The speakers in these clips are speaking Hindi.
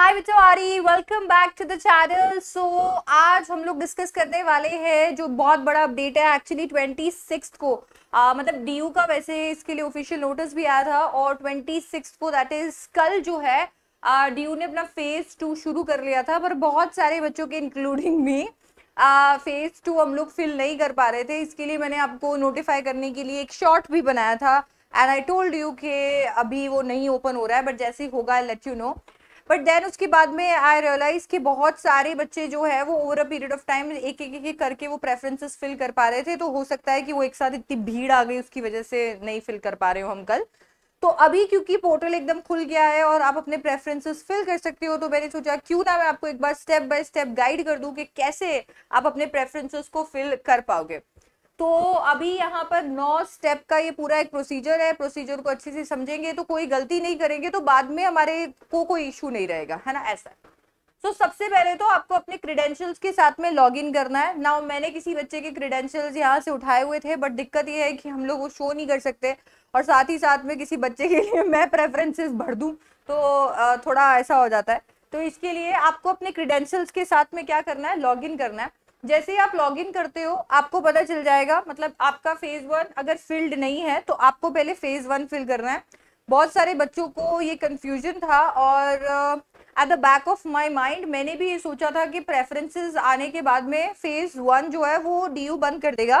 हाय विचवारी welcome back to the channel so आज हम लोग डिस्कस करने वाले हैं जो बहुत बड़ा अपडेट है एक्चुअली ट्वेंटी सिक्स को आ, मतलब डी का वैसे इसके लिए ऑफिशियल नोटिस भी आया था और ट्वेंटी सिक्स को दैट इज कल जो है डी ने अपना फेज टू शुरू कर लिया था पर बहुत सारे बच्चों के इंक्लूडिंग में फेज टू हम लोग फिल नहीं कर पा रहे थे इसके लिए मैंने आपको नोटिफाई करने के लिए एक शॉर्ट भी बनाया था एंड आई टोल्ड यू के अभी वो नहीं ओपन हो रहा है बट जैसे होगा let you know but then उसके बाद में आई रियलाइज कि बहुत सारे बच्चे जो है वो over a period of time एक एक एक करके वो प्रेफरेंसेस फिल कर पा रहे थे तो हो सकता है कि वो एक साथ इतनी भीड़ आ गई उसकी वजह से नहीं फिल कर पा रहे हो हम कल तो अभी क्योंकि पोर्टल एकदम खुल गया है और आप अपने प्रेफरेंसेस फिल कर सकते हो तो मैंने सोचा क्यों ना मैं आपको एक बार स्टेप बाय स्टेप गाइड कर दूं कि कैसे आप अपने प्रेफरेंसेस को फिल कर पाओगे तो अभी यहाँ पर नौ स्टेप का ये पूरा एक प्रोसीजर है प्रोसीजर को अच्छे से समझेंगे तो कोई गलती नहीं करेंगे तो बाद में हमारे को कोई इशू नहीं रहेगा है ना ऐसा सो so, सबसे पहले तो आपको अपने क्रीडेंशियल्स के साथ में लॉग इन करना है ना मैंने किसी बच्चे के क्रीडेंशियल्स यहाँ से उठाए हुए थे बट दिक्कत ये है कि हम लोग वो शो नहीं कर सकते और साथ ही साथ में किसी बच्चे के लिए मैं प्रेफरेंसेस भर दूँ तो थोड़ा ऐसा हो जाता है तो इसके लिए आपको अपने क्रीडेंशियल्स के साथ में क्या करना है लॉग इन करना है जैसे ही आप लॉग इन करते हो आपको पता चल जाएगा मतलब आपका फेज वन अगर फिल्ड नहीं है तो आपको पहले फेज वन फिल करना है बहुत सारे बच्चों को ये कन्फ्यूजन था और at the back of my mind मैंने भी ये सोचा था कि प्रेफरेंसेस आने के बाद में फेज वन जो है वो डी बंद कर देगा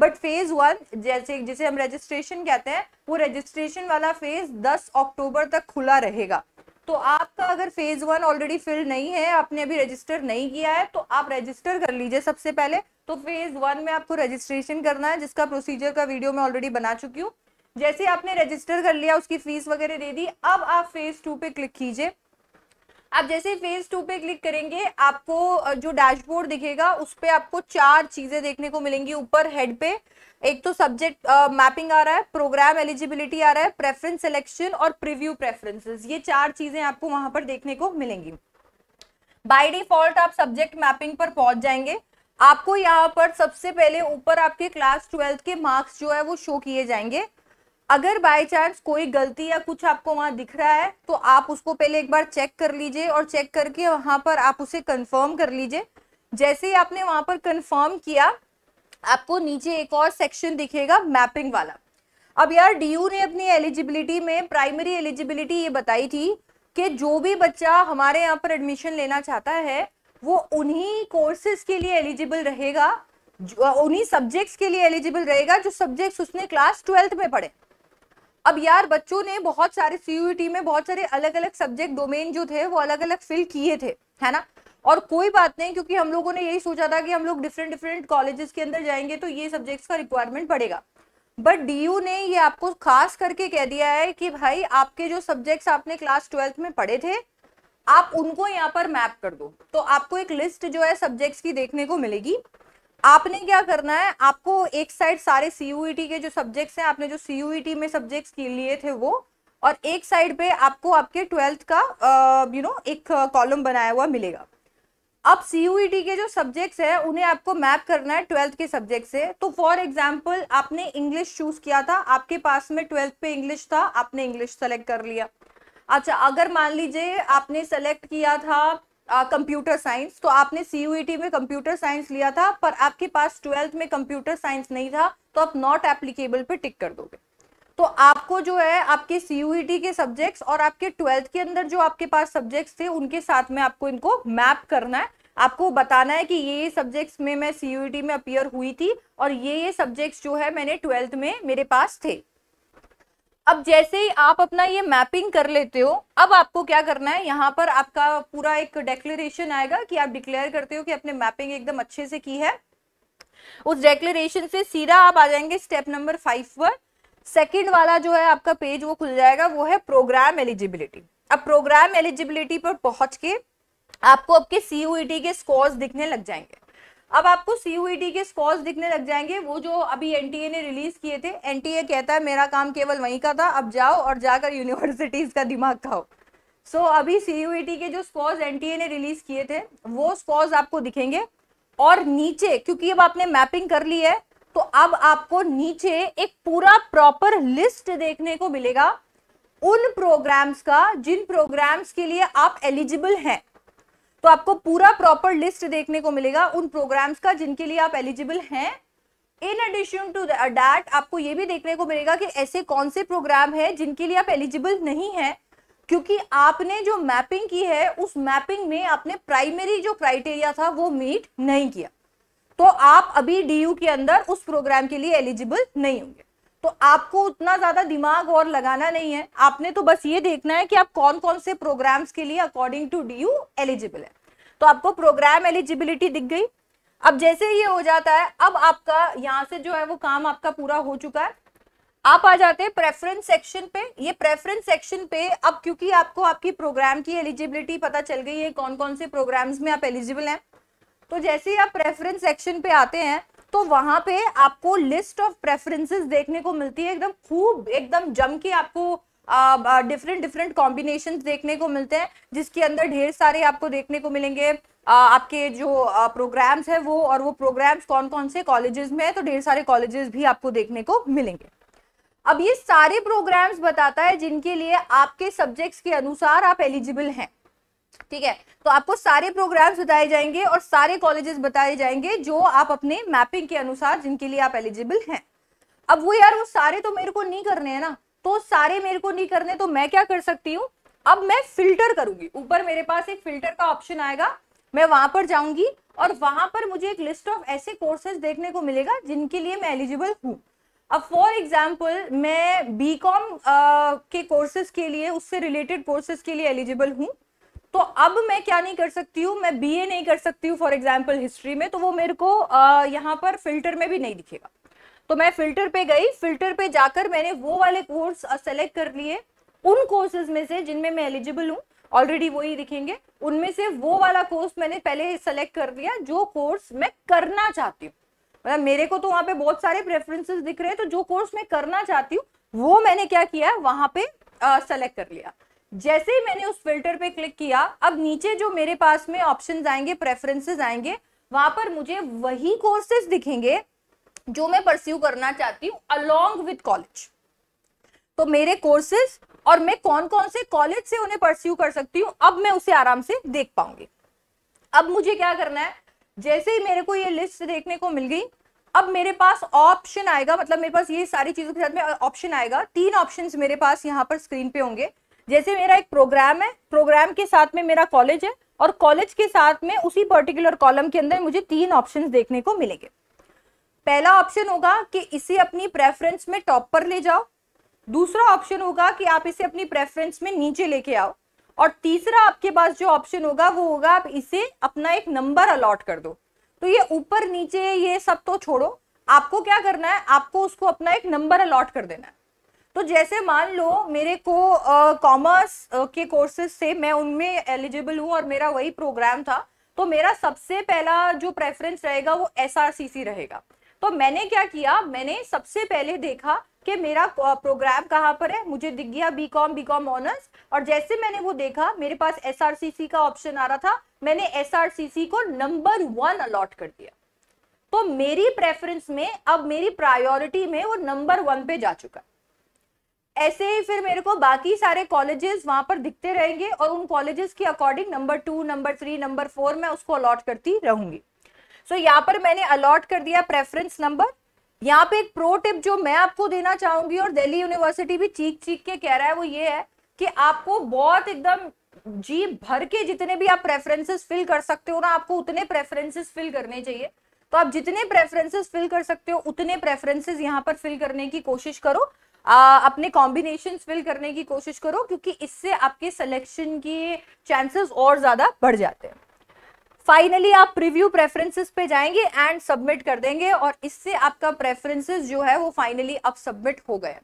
बट फेज वन जैसे जिसे हम रजिस्ट्रेशन कहते हैं वो रजिस्ट्रेशन वाला फेज दस अक्टूबर तक खुला रहेगा तो आपका अगर फेज वन ऑलरेडी फिल नहीं है आपने अभी रजिस्टर नहीं किया है तो आप रजिस्टर कर लीजिए सबसे पहले तो फेज वन में आपको रजिस्ट्रेशन करना है जिसका प्रोसीजर का वीडियो मैं ऑलरेडी बना चुकी हूँ जैसे आपने रजिस्टर कर लिया उसकी फीस वगैरह दे दी अब आप फेज टू पे क्लिक कीजिए आप जैसे फेज टू पे क्लिक करेंगे आपको जो डैशबोर्ड दिखेगा उस पर आपको चार चीजें देखने को मिलेंगी ऊपर हेड पे एक तो सब्जेक्ट मैपिंग आ रहा है प्रोग्राम एलिजिबिलिटी आ रहा है प्रेफरेंस सिलेक्शन और प्रीव्यू प्रेफरेंसेस ये चार चीजें आपको वहां पर देखने को मिलेंगी बाय डिफॉल्ट आप सब्जेक्ट मैपिंग पर पहुंच जाएंगे आपको यहाँ पर सबसे पहले ऊपर आपके क्लास ट्वेल्थ के मार्क्स जो है वो शो किए जाएंगे अगर बाय चांस कोई गलती या कुछ आपको वहां दिख रहा है तो आप उसको पहले एक बार चेक कर लीजिए और चेक करके वहां पर आप उसे कंफर्म कर लीजिए जैसे ही आपने वहां पर कंफर्म किया आपको नीचे एक और सेक्शन दिखेगा मैपिंग वाला अब यार डीयू ने अपनी एलिजिबिलिटी में प्राइमरी एलिजिबिलिटी ये बताई थी कि जो भी बच्चा हमारे यहाँ पर एडमिशन लेना चाहता है वो उन्ही कोर्सेस के लिए एलिजिबल रहेगा उन्हीं सब्जेक्ट्स के लिए एलिजिबल रहेगा जो सब्जेक्ट्स उसने क्लास ट्वेल्थ में पढ़े अब यार बच्चों ने बहुत सारे सीयूटी e में बहुत सारे अलग अलग सब्जेक्ट डोमेन जो थे वो अलग अलग फिल किए थे है ना और कोई बात नहीं क्योंकि हम लोगों ने यही सोचा था कि हम लोग डिफरेंट डिफरेंट कॉलेजेस के अंदर जाएंगे तो ये सब्जेक्ट्स का रिक्वायरमेंट पड़ेगा बट डी ने ये आपको खास करके कह दिया है कि भाई आपके जो सब्जेक्ट्स आपने क्लास ट्वेल्थ में पढ़े थे आप उनको यहाँ पर मैप कर दो तो आपको एक लिस्ट जो है सब्जेक्ट्स की देखने को मिलेगी आपने क्या करना है आपको एक साइड सारे सीयूईटी e के जो सब्जेक्ट्स हैं आपने जो सीयूईटी e में सब्जेक्ट्स लिए थे वो और एक साइड पे आपको आपके ट्वेल्थ का यू नो एक कॉलम बनाया हुआ मिलेगा अब सीयूईटी e के जो सब्जेक्ट्स हैं उन्हें आपको मैप करना है ट्वेल्थ के सब्जेक्ट से तो फॉर एग्जाम्पल आपने इंग्लिश चूज किया था आपके पास में ट्वेल्थ पे इंग्लिश था आपने इंग्लिश सेलेक्ट कर लिया अच्छा अगर मान लीजिए आपने सेलेक्ट किया था कंप्यूटर साइंस तो आपने सी e में कंप्यूटर साइंस लिया था पर आपके पास ट्वेल्थ में कंप्यूटर साइंस नहीं था तो आप नॉट एप्लीकेबल पे टिक कर दोगे तो आपको जो है आपके सी e के सब्जेक्ट्स और आपके ट्वेल्थ के अंदर जो आपके पास सब्जेक्ट्स थे उनके साथ में आपको इनको मैप करना है आपको बताना है कि ये सब्जेक्ट्स में मैं सी e में अपियर हुई थी और ये ये सब्जेक्ट्स जो है मैंने ट्वेल्थ में मेरे पास थे अब जैसे ही आप अपना ये मैपिंग कर लेते हो अब आपको क्या करना है यहाँ पर आपका पूरा एक डेक्लेरेशन आएगा कि आप डिक्लेयर करते हो कि आपने मैपिंग एकदम अच्छे से की है उस डेक्लेरेशन से सीधा आप आ जाएंगे स्टेप नंबर फाइव पर सेकेंड वाला जो है आपका पेज वो खुल जाएगा वो है प्रोग्राम एलिजिबिलिटी अब प्रोग्राम एलिजिबिलिटी पर पहुंच के आपको आपके सी के स्कोर्स e दिखने लग जाएंगे अब आपको सीयूईटी e के स्कॉर्स दिखने लग जाएंगे वो जो अभी एनटीए ने रिलीज किए थे एनटीए कहता है मेरा काम केवल वहीं का था अब जाओ और जाकर यूनिवर्सिटीज का दिमाग खाओ सो so, अभी सीयूईटी e के जो स्कॉर्स एनटीए ने रिलीज किए थे वो स्कॉर्स आपको दिखेंगे और नीचे क्योंकि अब आपने मैपिंग कर ली है तो अब आपको नीचे एक पूरा प्रॉपर लिस्ट देखने को मिलेगा उन प्रोग्राम्स का जिन प्रोग्राम्स के लिए आप एलिजिबल हैं तो आपको पूरा प्रॉपर लिस्ट देखने को मिलेगा उन प्रोग्राम्स का जिनके लिए आप एलिजिबल हैं इन एडिशन टू डैट आपको ये भी देखने को मिलेगा कि ऐसे कौन से प्रोग्राम है जिनके लिए आप एलिजिबल नहीं है क्योंकि आपने जो मैपिंग की है उस मैपिंग में आपने प्राइमरी जो क्राइटेरिया था वो मीट नहीं किया तो आप अभी डीयू के अंदर उस प्रोग्राम के लिए एलिजिबल नहीं होंगे तो आपको उतना ज्यादा दिमाग और लगाना नहीं है आपने तो बस ये देखना है कि आप कौन कौन से प्रोग्राम्स के लिए according to D U eligible है तो आपको प्रोग्राम एलिजिबिलिटी दिख गई अब जैसे ये हो जाता है अब आपका यहाँ से जो है वो काम आपका पूरा हो चुका है आप आ जाते हैं प्रेफरेंस सेक्शन पे ये प्रेफरेंस सेक्शन पे अब क्योंकि आपको आपकी प्रोग्राम की एलिजिबिलिटी पता चल गई है कौन कौन से प्रोग्राम्स में आप एलिजिबल हैं तो जैसे ही आप प्रेफरेंस सेक्शन पे आते हैं तो वहां पे आपको लिस्ट ऑफ प्रेफरेंसेस देखने को मिलती है एकदम खूब एकदम जम के आपको डिफरेंट डिफरेंट कॉम्बिनेशन देखने को मिलते हैं जिसके अंदर ढेर सारे आपको देखने को मिलेंगे uh, आपके जो प्रोग्राम्स uh, है वो और वो प्रोग्राम्स कौन कौन से कॉलेजेस में है तो ढेर सारे कॉलेजेस भी आपको देखने को मिलेंगे अब ये सारे प्रोग्राम्स बताता है जिनके लिए आपके सब्जेक्ट्स के अनुसार आप एलिजिबल हैं ठीक है तो आपको सारे प्रोग्राम्स बताए जाएंगे और सारे कॉलेजेस बताए जाएंगे जो आप अपने मैपिंग के अनुसार जिनके लिए आप एलिजिबल हैं अब वो यार वो सारे तो मेरे को नहीं करने हैं ना तो सारे मेरे को नहीं करने तो मैं क्या कर सकती हूँ अब मैं फिल्टर करूंगी ऊपर मेरे पास एक फिल्टर का ऑप्शन आएगा मैं वहां पर जाऊंगी और वहां पर मुझे एक लिस्ट ऑफ ऐसे कोर्सेज देखने को मिलेगा जिनके लिए मैं एलिजिबल हूँ अब फॉर एग्जाम्पल मैं बी कॉम के कोर्सेज के लिए उससे रिलेटेड कोर्सेज के लिए एलिजिबल हूँ तो अब मैं क्या नहीं कर सकती हूँ मैं बीए नहीं कर सकती हूँ फॉर एग्जाम्पल हिस्ट्री में तो वो मेरे को यहाँ पर फिल्टर में भी नहीं दिखेगा तो मैं फिल्टर पे गई फिल्टर पे जाकर मैंने वो वाले कोर्स सेलेक्ट कर लिए उन कोर्सेज में से जिनमें मैं एलिजिबल हूँ ऑलरेडी वही दिखेंगे उनमें से वो वाला कोर्स मैंने पहले सेलेक्ट कर लिया जो कोर्स मैं करना चाहती हूँ मतलब मेरे को तो वहाँ पे बहुत सारे प्रेफरेंसेस दिख रहे हैं तो जो कोर्स मैं करना चाहती हूँ वो मैंने क्या किया वहाँ पे सेलेक्ट कर लिया जैसे ही मैंने उस फिल्टर पे क्लिक किया अब नीचे जो मेरे पास में ऑप्शंस आएंगे प्रेफरेंसेस आएंगे वहां पर मुझे वही कोर्सेज दिखेंगे जो मैं परस्यू करना चाहती हूँ अलोंग विथ कॉलेज तो मेरे कोर्सेज और मैं कौन कौन से कॉलेज से उन्हें परस्यू कर सकती हूँ अब मैं उसे आराम से देख पाऊंगी अब मुझे क्या करना है जैसे ही मेरे को ये लिस्ट देखने को मिल गई अब मेरे पास ऑप्शन आएगा मतलब मेरे पास ये सारी चीजों के साथ में ऑप्शन आएगा तीन ऑप्शंस मेरे पास यहाँ पर स्क्रीन पे होंगे जैसे मेरा एक प्रोग्राम है प्रोग्राम के साथ में मेरा कॉलेज है और कॉलेज के साथ में उसी पर्टिकुलर कॉलम के अंदर मुझे तीन ऑप्शन देखने को मिलेंगे पहला ऑप्शन होगा कि इसे अपनी प्रेफरेंस में टॉप पर ले जाओ दूसरा ऑप्शन होगा कि आप इसे अपनी प्रेफरेंस में नीचे लेके आओ और तीसरा आपके पास जो ऑप्शन होगा वो होगा आप इसे अपना एक नंबर अलॉट कर दो तो ये ऊपर नीचे ये सब तो छोड़ो आपको क्या करना है आपको उसको अपना एक नंबर अलॉट कर देना है तो जैसे मान लो मेरे को कॉमर्स uh, uh, के कोर्सेज से मैं उनमें एलिजिबल हूँ और मेरा वही प्रोग्राम था तो मेरा सबसे पहला जो प्रेफरेंस रहेगा वो सी रहेगा तो मैंने क्या किया मैंने सबसे पहले देखा कि मेरा प्रोग्राम कहाँ पर है मुझे दिख गया B com B com honours और जैसे मैंने वो देखा मेरे पास सी का ऑप्शन आ रहा था मैंने सी को नंबर वन अलॉट कर दिया तो मेरी प्रेफरेंस में अब मेरी प्रायोरिटी में वो नंबर वन पे जा चुका है ऐसे ही फिर मेरे को बाकी सारे कॉलेजेस वहां पर दिखते रहेंगे और उन कॉलेजेस के according number two number three number four मैं उसको अलॉट करती रहूंगी सो so, यहाँ पर मैंने अलॉट कर दिया प्रेफरेंस नंबर यहाँ पे एक प्रो टिप जो मैं आपको देना चाहूंगी और दिल्ली यूनिवर्सिटी भी चीख चीख के कह रहा है वो ये है कि आपको बहुत एकदम जी भर के जितने भी आप प्रेफरेंसेस फिल कर सकते हो ना आपको उतने प्रेफरेंसेस फिल करने चाहिए तो आप जितने प्रेफरेंसेस फिल कर सकते हो उतने प्रेफरेंसेस यहाँ पर फिल करने की कोशिश करो अपने कॉम्बिनेशन फिल करने की कोशिश करो क्योंकि इससे आपके सिलेक्शन के चांसेस और ज़्यादा बढ़ जाते हैं फाइनली आप प्रीव्यू प्रेफरेंसेस पे जाएंगे एंड सबमिट कर देंगे और इससे आपका प्रेफरेंसेस जो है वो फाइनली अब सबमिट हो गए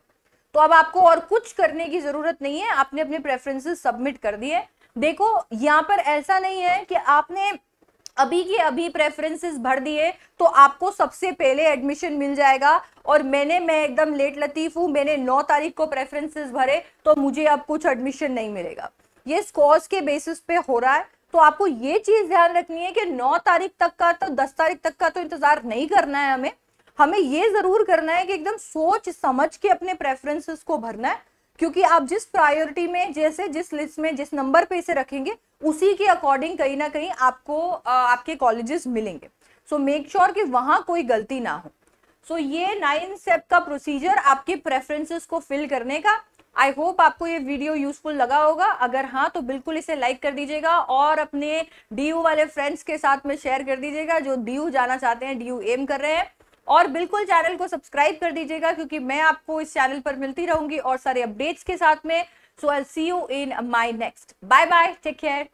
तो अब आपको और कुछ करने की जरूरत नहीं है आपने अपने प्रेफरेंसेस सबमिट कर दिए देखो यहाँ पर ऐसा नहीं है कि आपने अभी के अभी प्रेफरेंसेस भर दिए तो आपको सबसे पहले एडमिशन मिल जाएगा और मैंने मैं एकदम लेट लतीफ़ हूँ मैंने नौ तारीख को प्रेफरेंसेस भरे तो मुझे अब कुछ एडमिशन नहीं मिलेगा ये स्कोर्स के बेसिस पे हो रहा है तो आपको ये चीज़ ध्यान रखनी है कि नौ तारीख तक का तो दस तारीख तक का तो इंतज़ार नहीं करना है हमें हमें ये ज़रूर करना है कि एकदम सोच समझ के अपने प्रेफरेंसेस को भरना है क्योंकि आप जिस प्रायोरिटी में जैसे जिस लिस्ट में जिस नंबर पे इसे रखेंगे उसी के अकॉर्डिंग कहीं ना कहीं आपको आपके कॉलेजेस मिलेंगे सो मेक श्योर कि वहां कोई गलती ना हो सो so, ये नाइन स्टेप का प्रोसीजर आपके प्रेफरेंसेस को फिल करने का आई होप आपको ये वीडियो यूजफुल लगा होगा अगर हाँ तो बिल्कुल इसे लाइक कर दीजिएगा और अपने डी वाले फ्रेंड्स के साथ में शेयर कर दीजिएगा जो डी जाना चाहते हैं डी एम कर रहे हैं और बिल्कुल चैनल को सब्सक्राइब कर दीजिएगा क्योंकि मैं आपको इस चैनल पर मिलती रहूंगी और सारे अपडेट्स के साथ में so I see you in my next bye bye take care